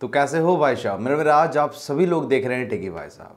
तो कैसे हो भाई साहब मेरे मेरा आज आप सभी लोग देख रहे हैं techie Bhai Sahab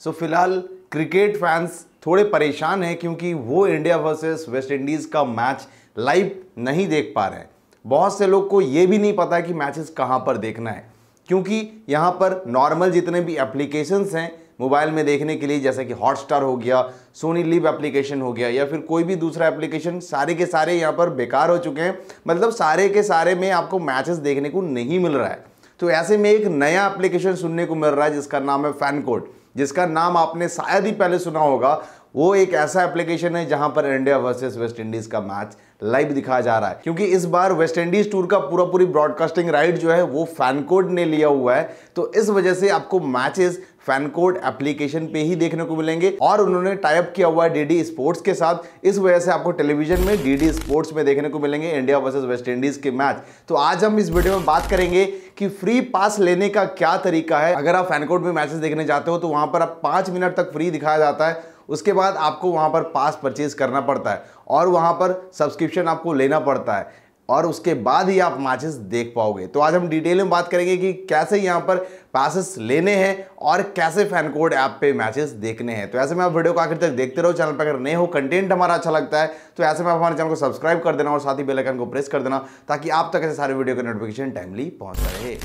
so so, फिलहाल क्रिकेट फैंस थोड़े परेशान हैं क्योंकि वो इंडिया वर्सेस वेस्ट इंडीज़ का मैच लाइव नहीं देख पा रहे हैं बहुत से लोग को ये भी नहीं पता कि मैचेस कहाँ पर देखना है क्योंकि यहाँ पर नॉर्मल जितने भी एप्लीकेशंस हैं मोबाइल में देखने के लिए जैसे कि हॉटस्टार हो गया सोनी लिव एप्लीकेशन हो गया या फिर कोई भी दूसरा एप्लीकेशन सारे के सारे यहाँ पर बेकार हो चुके हैं मतलब सारे के सारे में आपको मैचेस देखने को नहीं मिल रहा है तो ऐसे में एक नया एप्लीकेशन सुनने को मिल रहा है जिसका नाम है फैन कोड जिसका नाम आपने शायद ही पहले सुना होगा वो एक ऐसा एप्लीकेशन है जहां पर इंडिया वर्सेस वेस्ट इंडीज का मैच लाइव दिखाया जा रहा है क्योंकि इस बार वेस्ट इंडीज टूर का पूरा पूरी ब्रॉडकास्टिंग राइट जो है वो फैनकोड ने लिया हुआ है तो इस वजह से आपको मैचेस फैन कोड एप्लीकेशन पे ही देखने को मिलेंगे और उन्होंने टाइप किया हुआ है डीडी स्पोर्ट्स के साथ इस वजह से आपको टेलीविजन में डीडी स्पोर्ट्स में देखने को मिलेंगे इंडिया वर्सेस वेस्ट इंडीज के मैच तो आज हम इस वीडियो में बात करेंगे कि फ्री पास लेने का क्या तरीका है अगर आप फैन कोड में मैचेस देखने जाते हो तो वहां पर आप पांच मिनट तक फ्री दिखाया जाता है उसके बाद आपको वहां पर पास परचेज करना पड़ता है और वहां पर सब्सक्रिप्शन आपको लेना पड़ता है और उसके बाद ही आप मैचेस देख पाओगे तो आज हम डिटेल में बात करेंगे कि कैसे यहाँ पर पैसेस लेने हैं और कैसे फैन कोड ऐप पे मैचेस देखने हैं तो ऐसे में आप वीडियो को आखिर तक देखते रहो चैनल पर अगर नए हो कंटेंट हमारा अच्छा लगता है तो ऐसे में आप हमारे चैनल को सब्सक्राइब कर देना और साथ ही बेलाइकन को प्रेस कर देना ताकि आप तक ऐसे सारे वीडियो का नोटिफिकेशन टाइमली पहुँच सके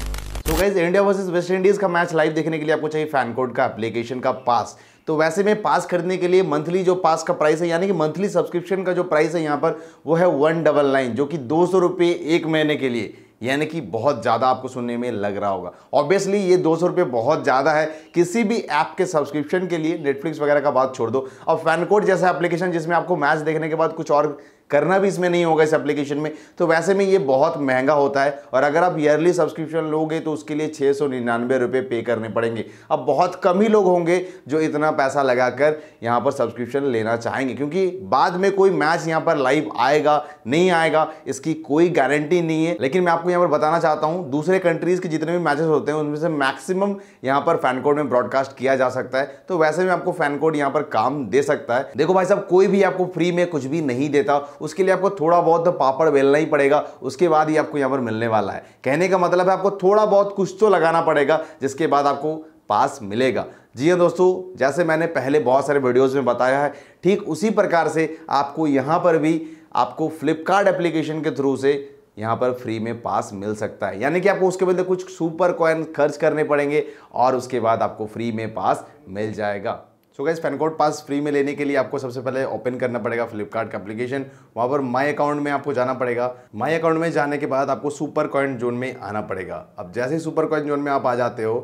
तो guys India versus West Indies का मैच लाइव देखने के लिए आपको चाहिए फैन कोड का एप्लीकेशन का पास तो वैसे में पास खरीदने के लिए मंथली जो पास का प्राइस है यानी कि मंथली सब्सक्रिप्शन का जो प्राइस है यहाँ पर वो है वन डबल नाइन जो कि दो सौ रुपये एक महीने के लिए यानी कि बहुत ज़्यादा आपको सुनने में लग रहा होगा ऑब्वियसली ये दो सौ रुपये बहुत ज़्यादा है किसी भी ऐप के सब्सक्रिप्शन के लिए नेटफ्लिक्स वगैरह का बात छोड़ दो और फैन कोड जैसा एप्लीकेशन जिसमें आपको मैच देखने के बाद कुछ और करना भी इसमें नहीं होगा इस एप्लीकेशन में तो वैसे में ये बहुत महंगा होता है और अगर आप ईयरली सब्सक्रिप्शन लोगे तो उसके लिए छः सौ निन्यानवे रुपये पे करने पड़ेंगे अब बहुत कम ही लोग होंगे जो इतना पैसा लगाकर यहाँ पर सब्सक्रिप्शन लेना चाहेंगे क्योंकि बाद में कोई मैच यहाँ पर लाइव आएगा नहीं आएगा इसकी कोई गारंटी नहीं है लेकिन मैं आपको यहाँ पर बताना चाहता हूँ दूसरे कंट्रीज़ के जितने भी मैचेस होते हैं उनमें से मैक्सिमम यहाँ पर फैन कोड में ब्रॉडकास्ट किया जा सकता है तो वैसे में आपको फैन कोड यहाँ पर काम दे सकता है देखो भाई साहब कोई भी आपको फ्री में कुछ भी नहीं देता उसके लिए आपको थोड़ा बहुत तो पापड़ बेलना ही पड़ेगा उसके बाद ही आपको यहाँ पर मिलने वाला है कहने का मतलब है आपको थोड़ा बहुत कुछ तो लगाना पड़ेगा जिसके बाद आपको पास मिलेगा जी हाँ दोस्तों जैसे मैंने पहले बहुत सारे वीडियोज़ में बताया है ठीक उसी प्रकार से आपको यहाँ पर भी आपको फ्लिपकार्ट एप्लीकेशन के थ्रू से यहाँ पर फ्री में पास मिल सकता है यानी कि आपको उसके बदले कुछ सुपर कॉइन खर्च करने पड़ेंगे और उसके बाद आपको फ्री में पास मिल जाएगा तो गैस पैन कोड पास फ्री में लेने के लिए आपको सबसे पहले ओपन करना पड़ेगा फ्लिपकार्ट का एप्लीकेशन वहाँ पर माई अकाउंट में आपको जाना पड़ेगा माई अकाउंट में जाने के बाद आपको सुपर कॉइन जोन में आना पड़ेगा अब जैसे ही सुपर कॉइन जोन में आप आ जाते हो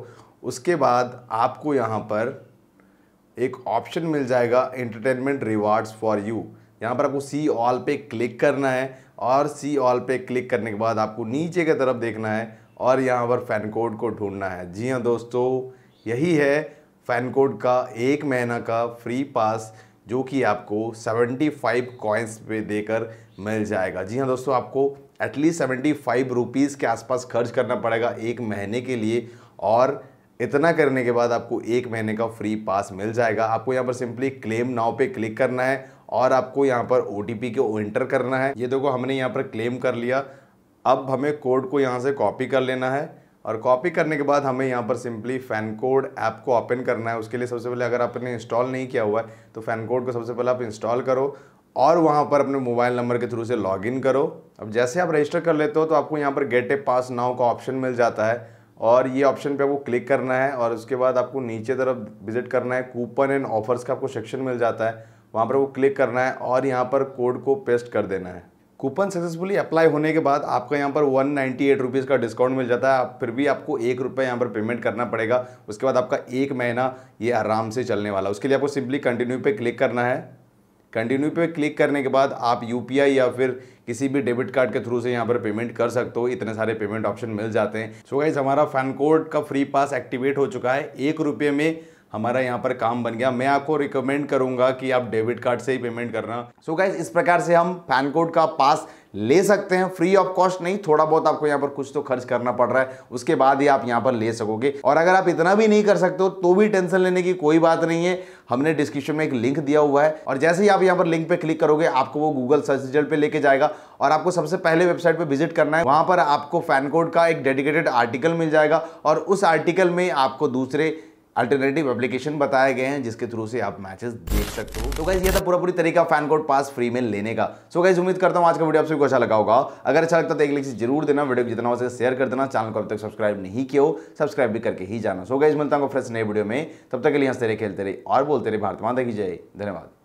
उसके बाद आपको यहाँ पर एक ऑप्शन मिल जाएगा एंटरटेनमेंट रिवार्ड्स फॉर यू यहाँ पर आपको सी ऑल पे क्लिक करना है और सी ऑल पे क्लिक करने के बाद आपको नीचे की तरफ देखना है और यहाँ पर फैन कोड को ढूंढना है जी हाँ दोस्तों यही है फ़ैन कोड का एक महीना का फ्री पास जो कि आपको 75 फाइव कॉइन्स पे देकर मिल जाएगा जी हाँ दोस्तों आपको एटलीस्ट सेवेंटी फाइव रुपीज़ के आसपास खर्च करना पड़ेगा एक महीने के लिए और इतना करने के बाद आपको एक महीने का फ्री पास मिल जाएगा आपको यहाँ पर सिंपली क्लेम नाव पे क्लिक करना है और आपको यहाँ पर ओ को एंटर करना है ये देखो हमने यहाँ पर क्लेम कर लिया अब हमें कोड को यहाँ से कॉपी कर लेना है और कॉपी करने के बाद हमें यहाँ पर सिंपली फैन कोड ऐप को ओपन करना है उसके लिए सबसे पहले अगर आपने इंस्टॉल नहीं किया हुआ है तो फैन कोड को सबसे पहले आप इंस्टॉल करो और वहाँ पर अपने मोबाइल नंबर के थ्रू से लॉगिन करो अब जैसे आप रजिस्टर कर लेते हो तो आपको यहाँ पर गेट ए पास नाव का ऑप्शन मिल जाता है और ये ऑप्शन पे आपको क्लिक करना है और उसके बाद आपको नीचे तरफ विजिट करना है कूपन एंड ऑफर्स का आपको सेक्शन मिल जाता है वहाँ पर वो क्लिक करना है और यहाँ पर कोड को पेस्ट कर देना है कूपन सक्सेसफुली अप्लाई होने के बाद आपको यहाँ पर वन नाइन्टी एट रुपीज़ का डिस्काउंट मिल जाता है आप फिर भी आपको एक रुपये यहाँ पर पेमेंट करना पड़ेगा उसके बाद आपका एक महीना ये आराम से चलने वाला उसके लिए आपको सिंपली कंटिन्यू पे क्लिक करना है कंटिन्यू पे क्लिक करने के बाद आप यू या फिर किसी भी डेबिट कार्ड के थ्रू से यहाँ पर पेमेंट कर सकते हो इतने सारे पेमेंट ऑप्शन मिल जाते हैं सो so गाइज हमारा फैन कोड का फ्री पास एक्टिवेट हो चुका है एक रुपये में हमारा यहाँ पर काम बन गया मैं आपको रिकमेंड करूंगा कि आप डेबिट कार्ड से ही पेमेंट करना सो so गाइज इस प्रकार से हम पैन कोड का पास ले सकते हैं फ्री ऑफ कॉस्ट नहीं थोड़ा बहुत आपको यहाँ पर कुछ तो खर्च करना पड़ रहा है उसके बाद ही आप यहाँ पर ले सकोगे और अगर आप इतना भी नहीं कर सकते हो तो भी टेंशन लेने की कोई बात नहीं है हमने डिस्क्रिप्शन में एक लिंक दिया हुआ है और जैसे ही आप यहाँ पर लिंक पे क्लिक करोगे आपको वो गूगल सर्च रिजल्ट पर लेके जाएगा और आपको सबसे पहले वेबसाइट पर विजिट करना है वहाँ पर आपको फैन कोड का एक डेडिकेटेड आर्टिकल मिल जाएगा और उस आर्टिकल में आपको दूसरे अल्टरनेटिव एप्लीकेशन बताए गए हैं जिसके थ्रू से आप मैचेस देख सकते हो तो गाइज ये था पूरा पूरी तरीका फैन कोड पास फ्री में लेने का सो गाइज उम्मीद करता हूँ आज का वीडियो आप को अच्छा लगा होगा अगर अच्छा लगता तो एक लाइक जरूर देना वीडियो को जितना हो सके शेयर कर देना चैनल को अब तक सब्सक्राइब नहीं किया सब्सक्राइब भी करके ही जाना सो गाइज मिलता हूँ फ्रेंड्स नए वीडियो में तब तक के लिए हंसते रहे खेलते रहे और बोलते रहे भारत माता की जय धन्यवाद